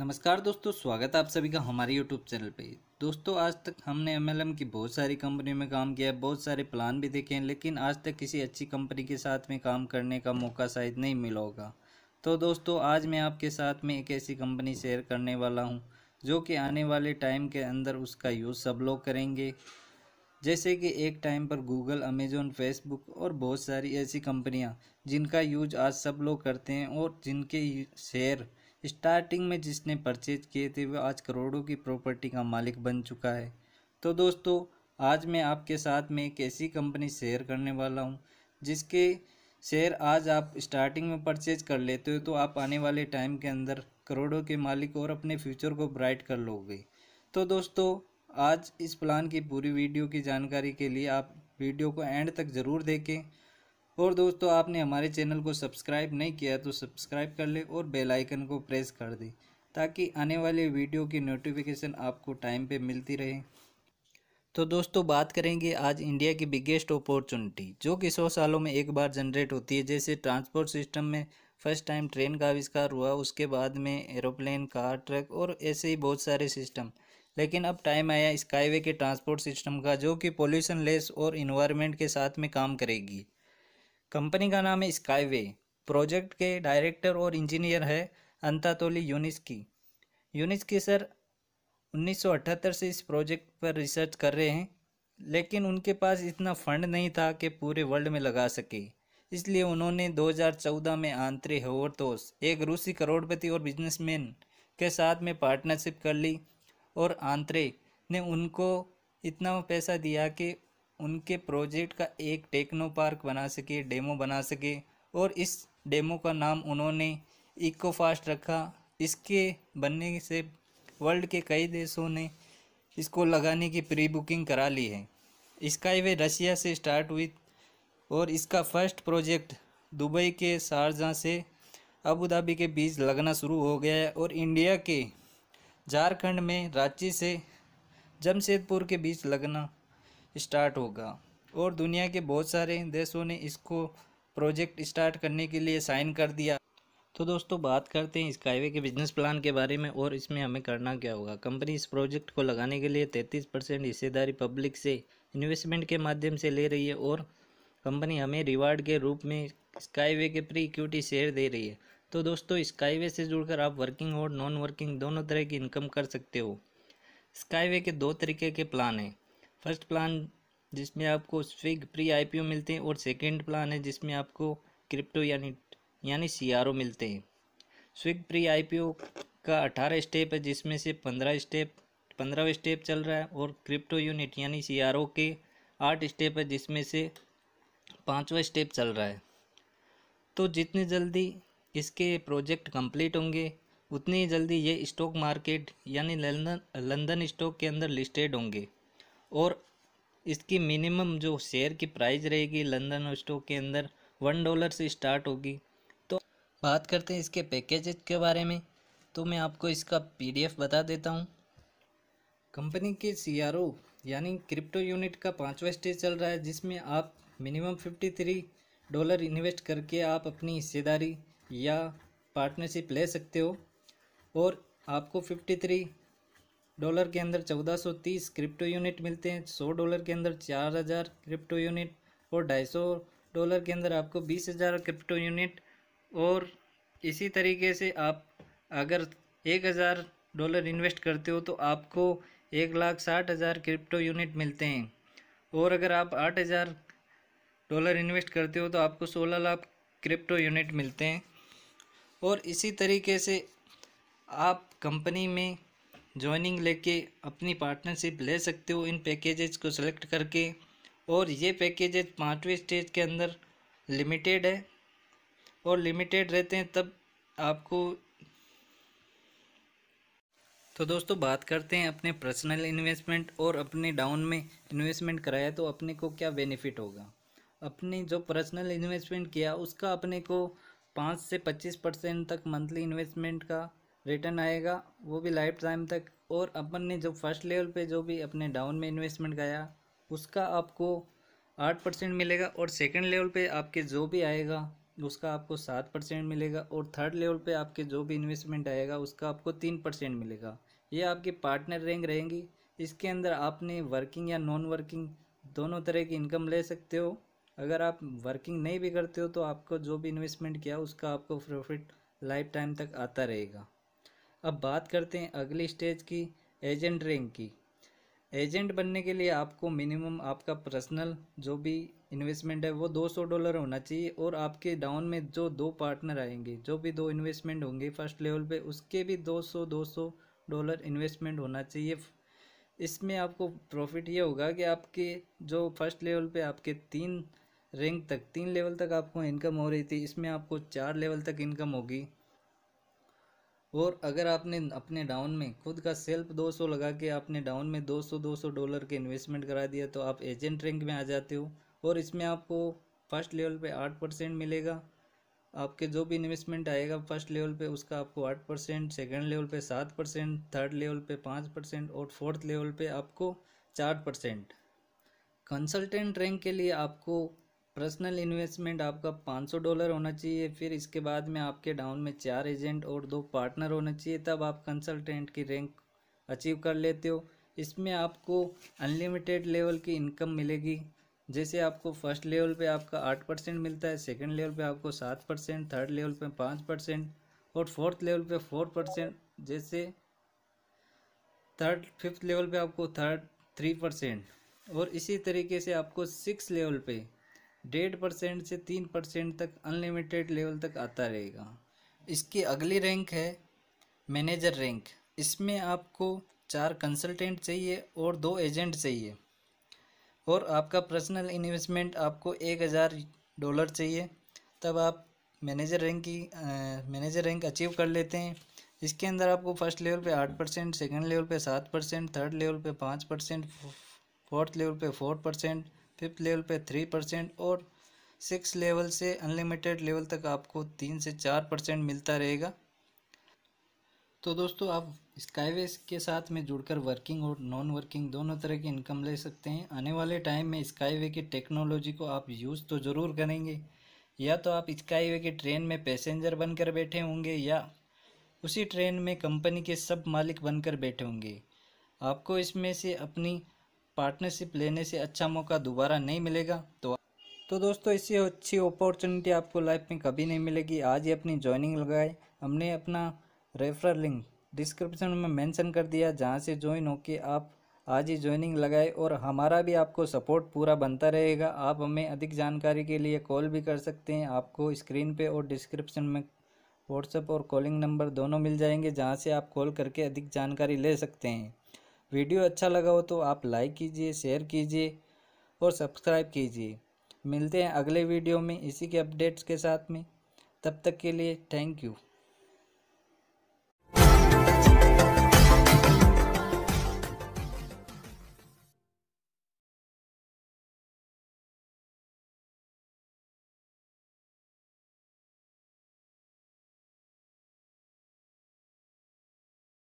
नमस्कार दोस्तों स्वागत है आप सभी का हमारे YouTube चैनल पे दोस्तों आज तक हमने एम की बहुत सारी कंपनी में काम किया है बहुत सारे प्लान भी देखे हैं लेकिन आज तक किसी अच्छी कंपनी के साथ में काम करने का मौका शायद नहीं मिला होगा तो दोस्तों आज मैं आपके साथ में एक ऐसी कंपनी शेयर करने वाला हूँ जो कि आने वाले टाइम के अंदर उसका यूज़ सब लोग करेंगे जैसे कि एक टाइम पर गूगल अमेजोन फेसबुक और बहुत सारी ऐसी कंपनियां जिनका यूज आज सब लोग करते हैं और जिनके शेयर स्टार्टिंग में जिसने परचेज किए थे वह आज करोड़ों की प्रॉपर्टी का मालिक बन चुका है तो दोस्तों आज मैं आपके साथ में एक ऐसी कंपनी शेयर करने वाला हूँ जिसके शेयर आज आप स्टार्टिंग में परचेज कर लेते हो तो आप आने वाले टाइम के अंदर करोड़ों के मालिक और अपने फ्यूचर को ब्राइट कर लोगे तो दोस्तों आज इस प्लान की पूरी वीडियो की जानकारी के लिए आप वीडियो को एंड तक ज़रूर देखें और दोस्तों आपने हमारे चैनल को सब्सक्राइब नहीं किया तो सब्सक्राइब कर ले और बेल आइकन को प्रेस कर दें ताकि आने वाले वीडियो की नोटिफिकेशन आपको टाइम पे मिलती रहे तो दोस्तों बात करेंगे आज इंडिया की बिगेस्ट अपॉर्चुनिटी जो कि सौ सालों में एक बार जनरेट होती है जैसे ट्रांसपोर्ट सिस्टम में फर्स्ट टाइम ट्रेन का आविष्कार हुआ उसके बाद में एरोप्लेन कार ट्रक और ऐसे ही बहुत सारे सिस्टम लेकिन अब टाइम आया स्काईवे के ट्रांसपोर्ट सिस्टम का जो कि पोल्यूशन लेस और इन्वायरमेंट के साथ में काम करेगी कंपनी का नाम है स्काईवे प्रोजेक्ट के डायरेक्टर और इंजीनियर है अंतातोली यूनिस्की यूनिस्की सर 1978 से इस प्रोजेक्ट पर रिसर्च कर रहे हैं लेकिन उनके पास इतना फंड नहीं था कि पूरे वर्ल्ड में लगा सके इसलिए उन्होंने 2014 में आंतरे होवरतोस एक रूसी करोड़पति और बिजनेसमैन के साथ में पार्टनरशिप कर ली और आंतरे ने उनको इतना पैसा दिया कि उनके प्रोजेक्ट का एक टेक्नो पार्क बना सके डेमो बना सके और इस डेमो का नाम उन्होंने इको फास्ट रखा इसके बनने से वर्ल्ड के कई देशों ने इसको लगाने की प्री बुकिंग करा ली है इसका वे से स्टार्ट हुई और इसका फर्स्ट प्रोजेक्ट दुबई के शारजा से अबू धाबी के बीच लगना शुरू हो गया है और इंडिया के झारखंड में रांची से जमशेदपुर के बीच लगना स्टार्ट होगा और दुनिया के बहुत सारे देशों ने इसको प्रोजेक्ट स्टार्ट करने के लिए साइन कर दिया तो दोस्तों बात करते हैं इस हाईवे के बिजनेस प्लान के बारे में और इसमें हमें करना क्या होगा कंपनी इस प्रोजेक्ट को लगाने के लिए 33 परसेंट हिस्सेदारी पब्लिक से इन्वेस्टमेंट के माध्यम से ले रही है और कंपनी हमें रिवार्ड के रूप में स्काईवे के प्री इक्विटी शेयर दे रही है तो दोस्तों स्काईवे से जुड़कर आप वर्किंग और नॉन वर्किंग दोनों तरह की इनकम कर सकते हो स्काईवे के दो तरीके के प्लान हैं फर्स्ट प्लान जिसमें आपको स्विग प्री आईपीओ मिलते हैं और सेकेंड प्लान है जिसमें आपको क्रिप्टो यानी यानी सी मिलते हैं स्विग प्री आईपीओ का अठारह स्टेप है जिसमें से पंद्रह स्टेप पंद्रह स्टेप चल रहा है और क्रिप्टो यूनिट यानी सी के आठ स्टेप है जिसमें से पाँचवा स्टेप चल रहा है तो जितनी जल्दी इसके प्रोजेक्ट कंप्लीट होंगे उतनी जल्दी ये स्टॉक मार्केट यानी लंदन लंदन स्टॉक के अंदर लिस्टेड होंगे और इसकी मिनिमम जो शेयर की प्राइस रहेगी लंदन स्टॉक के अंदर वन डॉलर से स्टार्ट होगी तो बात करते हैं इसके पैकेज के बारे में तो मैं आपको इसका पीडीएफ बता देता हूँ कंपनी के सीआरओ यानी क्रिप्टो यूनिट का पाँचवा स्टेज चल रहा है जिसमें आप minimum fifty three dollar invest करके आप अपनी हिस्सेदारी या पार्टनरशिप ले सकते हो और आपको फिफ्टी थ्री डॉलर के अंदर 1430 क्रिप्टो यूनिट मिलते हैं 100 डॉलर के अंदर 4000 क्रिप्टो यूनिट और 250 डॉलर के अंदर आपको 20000 क्रिप्टो यूनिट और इसी तरीके से आप अगर 1000 डॉलर इन्वेस्ट करते हो तो आपको एक लाख साठ हज़ार क्रिप्टो यूनिट मिलते हैं और अगर आप आठ हज़ार डॉलर इन्वेस्ट करते हो तो आपको सोलह लाख क्रिप्टो यूनिट मिलते हैं और इसी तरीके से आप कंपनी में ज्वाइनिंग लेके अपनी पार्टनरशिप ले सकते हो इन पैकेजेज को सिलेक्ट करके और ये पैकेजेज पाँचवें स्टेज के अंदर लिमिटेड है और लिमिटेड रहते हैं तब आपको तो दोस्तों बात करते हैं अपने पर्सनल इन्वेस्टमेंट और अपने डाउन में इन्वेस्टमेंट कराया तो अपने को क्या बेनिफिट होगा अपने जो पर्सनल इन्वेस्टमेंट किया उसका अपने को पाँच से पच्चीस परसेंट तक मंथली इन्वेस्टमेंट का रिटर्न आएगा वो भी लाइफ टाइम तक और अपन ने जो फर्स्ट लेवल पे जो भी अपने डाउन में इन्वेस्टमेंट गया उसका आपको आठ परसेंट मिलेगा और सेकंड लेवल पे आपके जो भी आएगा उसका आपको सात परसेंट मिलेगा और थर्ड लेवल पे आपके जो भी इन्वेस्टमेंट आएगा उसका आपको तीन परसेंट मिलेगा ये आपके पार्टनर रैंक रहेंगी इसके अंदर आपने वर्किंग या नॉन वर्किंग दोनों तरह की इनकम ले सकते हो अगर आप वर्किंग नहीं भी करते हो तो आपको जो भी इन्वेस्टमेंट किया उसका आपको प्रॉफिट लाइफ टाइम तक आता रहेगा अब बात करते हैं अगली स्टेज की एजेंट रैंक की एजेंट बनने के लिए आपको मिनिमम आपका पर्सनल जो भी इन्वेस्टमेंट है वो 200 डॉलर होना चाहिए और आपके डाउन में जो दो पार्टनर आएंगे जो भी दो इन्वेस्टमेंट होंगे फर्स्ट लेवल पे उसके भी 200 200 डॉलर इन्वेस्टमेंट होना चाहिए इसमें आपको प्रॉफिट ये होगा कि आपके जो फर्स्ट लेवल पे आपके तीन रैंक तक तीन लेवल तक आपको इनकम हो रही थी इसमें आपको चार लेवल तक इनकम होगी और अगर आपने अपने डाउन में खुद का सेल्फ 200 लगा के आपने डाउन में 200-200 डॉलर के इन्वेस्टमेंट करा दिया तो आप एजेंट रैंक में आ जाते हो और इसमें आपको फर्स्ट लेवल पे आठ परसेंट मिलेगा आपके जो भी इन्वेस्टमेंट आएगा फर्स्ट लेवल पे उसका आपको आठ परसेंट सेकेंड लेवल पे सात परसेंट थर्ड लेवल पे पाँच परसेंट और फोर्थ लेवल पे आपको चार परसेंट कंसल्टेंट रैंक के लिए आपको पर्सनल इन्वेस्टमेंट आपका 500 डॉलर होना चाहिए फिर इसके बाद में आपके डाउन में चार एजेंट और दो पार्टनर होना चाहिए तब आप कंसल्टेंट की रैंक अचीव कर लेते हो इसमें आपको अनलिमिटेड लेवल की इनकम मिलेगी जैसे आपको फर्स्ट लेवल पे आपका आठ परसेंट मिलता है सेकंड लेवल पे आपको सात परसेंट थर्ड लेवल पे पाँच परसेंट और फोर्थ लेवल पे फोर परसेंट जैसे थर्ड फिफ्थ लेवल पे आपको थर्ड थ्री परसेंट और इसी तरीके से आपको सिक्स लेवल पे डेढ़ परसेंट से तीन परसेंट तक अनलिमिटेड लेवल तक आता रहेगा इसकी अगली रैंक है मैनेजर रैंक इसमें आपको चार कंसल्टेंट चाहिए और दो एजेंट चाहिए और आपका पर्सनल इन्वेस्टमेंट आपको एक हज़ार डॉलर चाहिए तब आप मैनेजर रैंक की मैनेजर रैंक अचीव कर लेते हैं इसके अंदर आपको फर्स्ट लेवल पे आठ परसेंट सेकेंड लेवल पे सात परसेंट थर्ड लेवल पे पाँच परसेंट फोर्थ लेवल पे फोर परसेंट फिफ्थ लेवल पे थ्री परसेंट और सिक्स लेवल से अनलिमिटेड लेवल तक आपको तीन से चार परसेंट मिलता रहेगा तो दोस्तों आप स्काईवे के साथ में जुड़कर वर्किंग और नॉन वर्किंग दोनों तरह की इनकम ले सकते हैं आने वाले टाइम में स्काईवे की टेक्नोलॉजी को आप यूज़ तो ज़रूर करेंगे या तो आप स्काईवे की ट्रेन में पैसेंजर बनकर बैठे होंगे या उसी ट्रेन में कंपनी के सब मालिक बनकर बैठे होंगे आपको इसमें से अपनी पार्टनरशिप लेने से अच्छा मौका दोबारा नहीं मिलेगा तो तो दोस्तों इससे अच्छी अपॉर्चुनिटी आपको लाइफ में कभी नहीं मिलेगी आज ही अपनी ज्वाइनिंग लगाए हमने अपना रेफरल लिंक डिस्क्रिप्शन में मेंशन कर दिया जहाँ से ज्वाइन होके आप आज ही ज्वाइनिंग लगाए और हमारा भी आपको सपोर्ट पूरा बनता रहेगा आप हमें अधिक जानकारी के लिए कॉल भी कर सकते हैं आपको स्क्रीन पर और डिस्क्रिप्शन में व्हाट्सअप और कॉलिंग नंबर दोनों मिल जाएंगे जहाँ से आप कॉल करके अधिक जानकारी ले सकते हैं वीडियो अच्छा लगा हो तो आप लाइक कीजिए शेयर कीजिए और सब्सक्राइब कीजिए मिलते हैं अगले वीडियो में इसी के अपडेट्स के साथ में तब तक के लिए थैंक यू